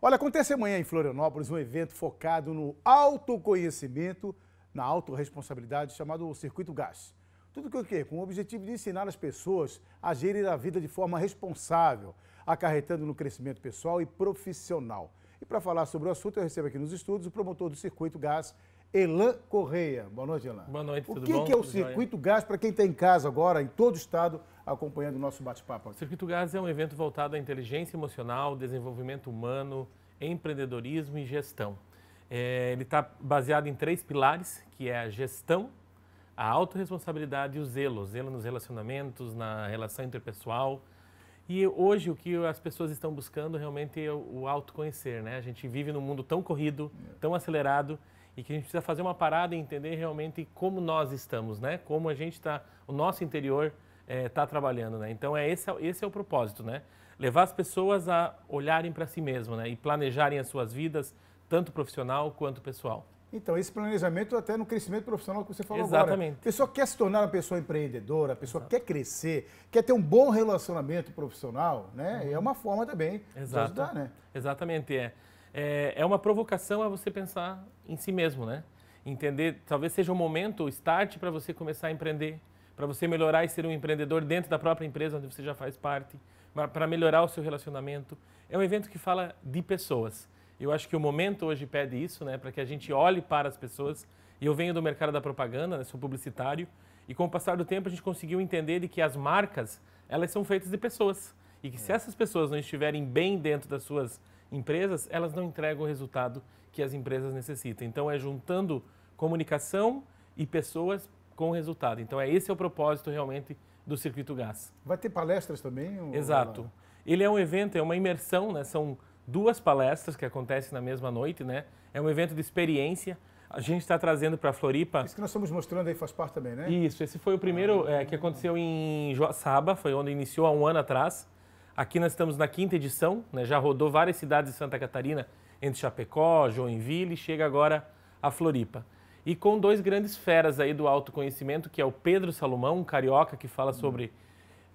Olha, acontece amanhã em Florianópolis um evento focado no autoconhecimento, na autorresponsabilidade, chamado Circuito Gás. Tudo que o quê? Com o objetivo de ensinar as pessoas a gerir a vida de forma responsável, acarretando no crescimento pessoal e profissional. E para falar sobre o assunto, eu recebo aqui nos estúdios o promotor do Circuito Gás, Elan Correia. Boa noite, Elan. Boa noite, o tudo que bom? O que é o Circuito Gás para quem está em casa agora, em todo o estado, acompanhando o nosso bate-papo. Circuito Gás é um evento voltado à inteligência emocional, desenvolvimento humano, empreendedorismo e gestão. É, ele está baseado em três pilares, que é a gestão, a autorresponsabilidade e o zelo. zelo nos relacionamentos, na relação interpessoal. E hoje o que as pessoas estão buscando realmente é o autoconhecer, né? A gente vive num mundo tão corrido, tão acelerado, e que a gente precisa fazer uma parada e entender realmente como nós estamos, né? Como a gente está, o nosso interior está é, tá trabalhando, né? Então é esse, esse é o propósito, né? Levar as pessoas a olharem para si mesmo, né? E planejarem as suas vidas, tanto profissional quanto pessoal. Então, esse planejamento até no crescimento profissional que você falou Exatamente. agora. A pessoa quer se tornar uma pessoa empreendedora, a pessoa Exato. quer crescer, quer ter um bom relacionamento profissional, né? Uhum. É uma forma também Exato. de ajudar, né? Exatamente, é. é. É uma provocação a você pensar em si mesmo, né? Entender, talvez seja o um momento, o start para você começar a empreender, para você melhorar e ser um empreendedor dentro da própria empresa onde você já faz parte, para melhorar o seu relacionamento. É um evento que fala de pessoas. Eu acho que o momento hoje pede isso, né, para que a gente olhe para as pessoas. E eu venho do mercado da propaganda, né, sou publicitário, e com o passar do tempo a gente conseguiu entender de que as marcas, elas são feitas de pessoas. E que se é. essas pessoas não estiverem bem dentro das suas empresas, elas não entregam o resultado que as empresas necessitam. Então é juntando comunicação e pessoas com o resultado. Então, é esse é o propósito realmente do Circuito Gás. Vai ter palestras também? Exato. Ele é um evento, é uma imersão, né? São duas palestras que acontecem na mesma noite, né? É um evento de experiência. A gente está trazendo para a Floripa. Isso que nós estamos mostrando aí faz parte também, né? Isso, esse foi o primeiro ah. é, que aconteceu em Joaçaba, foi onde iniciou há um ano atrás. Aqui nós estamos na quinta edição, né? já rodou várias cidades de Santa Catarina, entre Chapecó, Joinville, e chega agora a Floripa e com dois grandes feras aí do autoconhecimento, que é o Pedro Salomão, um carioca que fala sobre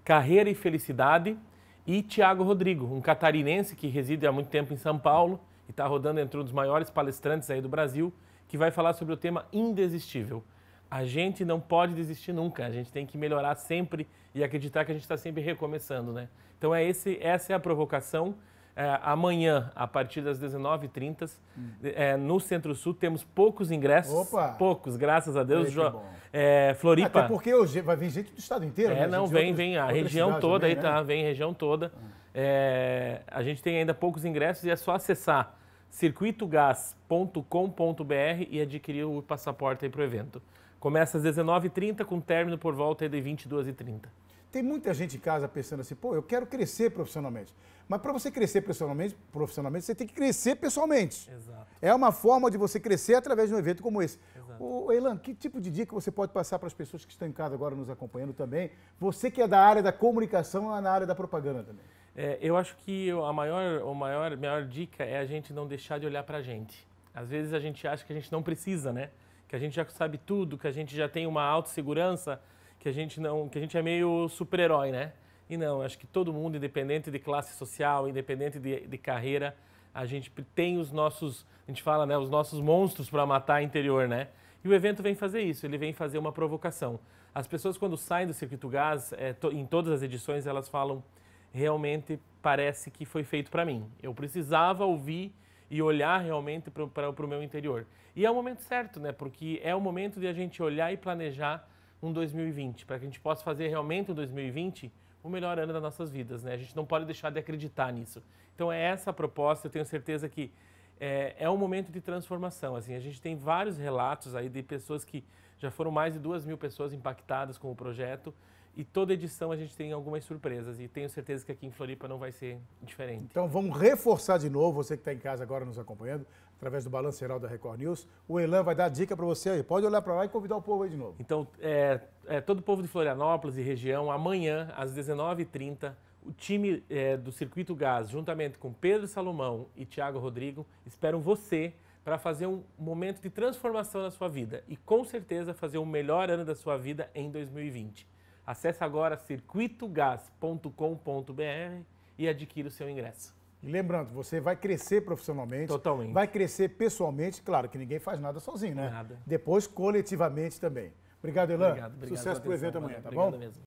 carreira e felicidade, e Tiago Rodrigo, um catarinense que reside há muito tempo em São Paulo e está rodando entre um dos maiores palestrantes aí do Brasil, que vai falar sobre o tema indesistível. A gente não pode desistir nunca, a gente tem que melhorar sempre e acreditar que a gente está sempre recomeçando, né? Então é esse, essa é a provocação é, amanhã, a partir das 19h30, hum. é, no Centro-Sul, temos poucos ingressos. Opa. Poucos, graças a Deus. Jo... É, Floripa. Até porque hoje vai vir gente do estado inteiro. É, né? não, vem, outras, vem. A tá? né? região toda também, ah. aí, né? tá? Vem região toda. Hum. a gente tem ainda poucos ingressos e é só acessar circuitogas.com.br e adquirir o passaporte aí para o evento. Começa às 19h30, com término por volta de 22h30. Tem muita gente em casa pensando assim, pô, eu quero crescer profissionalmente. Mas para você crescer profissionalmente, profissionalmente, você tem que crescer pessoalmente. Exato. É uma forma de você crescer através de um evento como esse. Exato. O Elan, que tipo de dica você pode passar para as pessoas que estão em casa agora nos acompanhando também? Você que é da área da comunicação, é na área da propaganda também. É, eu acho que a maior, a maior, a maior dica é a gente não deixar de olhar para a gente. Às vezes a gente acha que a gente não precisa, né? Que a gente já sabe tudo, que a gente já tem uma autossegurança segurança que a gente não, que a gente é meio super-herói, né? E não, acho que todo mundo, independente de classe social, independente de, de carreira, a gente tem os nossos, a gente fala, né, os nossos monstros para matar interior, né? E o evento vem fazer isso, ele vem fazer uma provocação. As pessoas quando saem do circuito gás, é, to, em todas as edições, elas falam realmente parece que foi feito para mim. Eu precisava ouvir e olhar realmente para o meu interior. E é o momento certo, né? Porque é o momento de a gente olhar e planejar um 2020, para que a gente possa fazer realmente um 2020 o melhor ano das nossas vidas, né? A gente não pode deixar de acreditar nisso. Então é essa a proposta, eu tenho certeza que é, é um momento de transformação, assim, a gente tem vários relatos aí de pessoas que já foram mais de duas mil pessoas impactadas com o projeto. E toda edição a gente tem algumas surpresas e tenho certeza que aqui em Floripa não vai ser diferente. Então vamos reforçar de novo, você que está em casa agora nos acompanhando, através do Balanço Geral da Record News. O Elan vai dar dica para você aí. Pode olhar para lá e convidar o povo aí de novo. Então, é, é, todo o povo de Florianópolis e região, amanhã às 19h30, o time é, do Circuito Gás, juntamente com Pedro Salomão e Tiago Rodrigo, esperam você para fazer um momento de transformação na sua vida e com certeza fazer o melhor ano da sua vida em 2020. Acesse agora circuitogás.com.br e adquira o seu ingresso. E lembrando, você vai crescer profissionalmente. Totalmente. Vai crescer pessoalmente, claro que ninguém faz nada sozinho, né? Nada. Depois coletivamente também. Obrigado, Elan. Obrigado, obrigado Sucesso pro evento amanhã, tá obrigado bom? Mesmo.